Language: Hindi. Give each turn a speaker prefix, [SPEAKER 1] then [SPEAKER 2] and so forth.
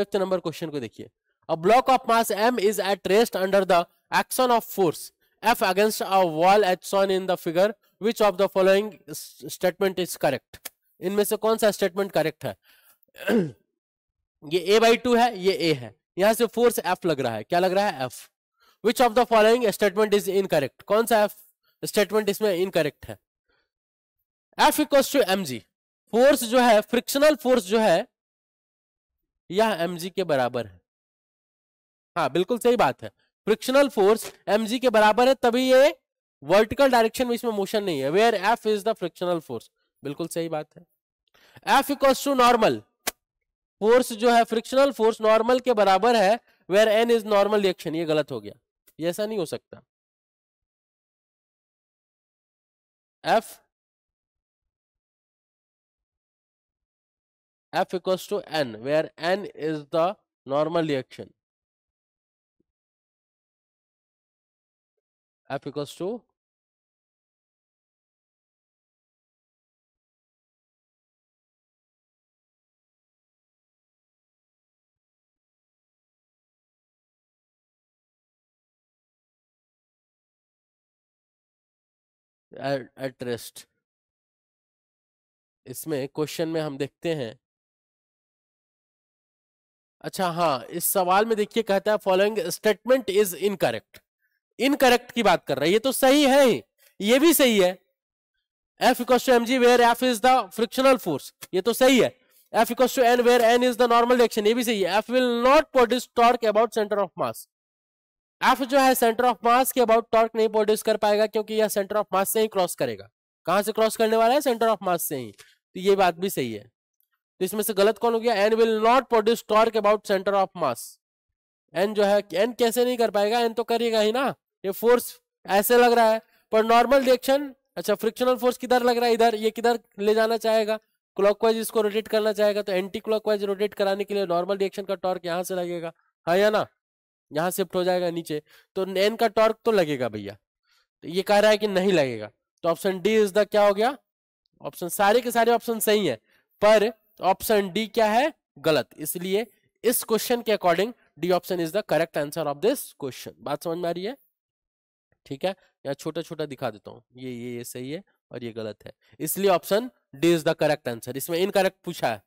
[SPEAKER 1] फिफ्थ नंबर क्वेश्चन को देखिए a block of mass M is at rest under the action of force F against a wall as shown in the figure which of the following statement is correct इनमें से कौन सा स्टेटमेंट करेक्ट है ये ए बाई टू है ये ए है यहां से फोर्स एफ लग रहा है क्या लग रहा है F which of the following statement is incorrect कौन सा एफ स्टेटमेंट इसमें इनकरेक्ट है F equals to M G force जो है फ्रिक्शनल फोर्स जो है यह एम के बराबर है हाँ बिल्कुल सही बात है फ्रिक्शनल फोर्स एम के बराबर है तभी ये वर्टिकल डायरेक्शन में इसमें मोशन नहीं है where F is the frictional force बिल्कुल सही बात है F equal to normal force जो है फ्रिक्शनल फोर्स नॉर्मल के बराबर है where N is normal reaction ये गलत हो गया ऐसा नहीं हो सकता
[SPEAKER 2] F F equals to N, where N is the normal reaction. F equals to at, at rest इसमें क्वेश्चन में हम देखते हैं
[SPEAKER 1] अच्छा हाँ इस सवाल में देखिए कहता है following statement is incorrect incorrect की बात कर रहा है ये तो सही है ही ये भी सही है F equal to M G where F is the frictional force ये तो सही है F equal to N where N is the normal direction ये भी सही है F will not produce torque about centre of mass F जो है सेंटर ऑफ मास के अबाउट टॉर्क नहीं प्रोड्यूस कर पाएगा क्योंकि यह सेंटर ऑफ मास से ही क्रॉस करेगा कहां से क्रॉस करने वाला है सेंटर ऑफ मास से ही तो ये बात भी सही है तो इसमें से गलत कौन हो गया N will not produce torque about centre of mass N जो है एन कैसे नहीं कर पाएगा एन तो करेगा ही ना ये फोर्स ऐसे लग रहा है पर नॉर्मल रिएक्शन अच्छा फ्रिक्शनल फोर्स किधर लग रहा है इधर ये किधर ले जाना चाहेगा क्लॉकवाइज इसको रोटेट करना चाहेगा तो एंटी क्लॉकवाइज रोटेट कराने के लिए नॉर्मल रिएक्शन का टॉर्क यहाँ से लगेगा हाँ या ना यहाँ शिफ्ट हो जाएगा नीचे तो एन का टॉर्क तो लगेगा भैया तो ये कह रहा है कि नहीं लगेगा तो ऑप्शन डी इज द क्या हो गया ऑप्शन सारे के सारे ऑप्शन सही है पर तो ऑप्शन डी क्या है गलत इसलिए इस क्वेश्चन के according D option is the correct answer of this question बात समझ में आ रही है ठीक है यहाँ छोटा छोटा दिखा देता हूँ ये ये ये सही है और ये गलत है इसलिए option D is the correct answer इसमें इनकरेक्ट पूछा है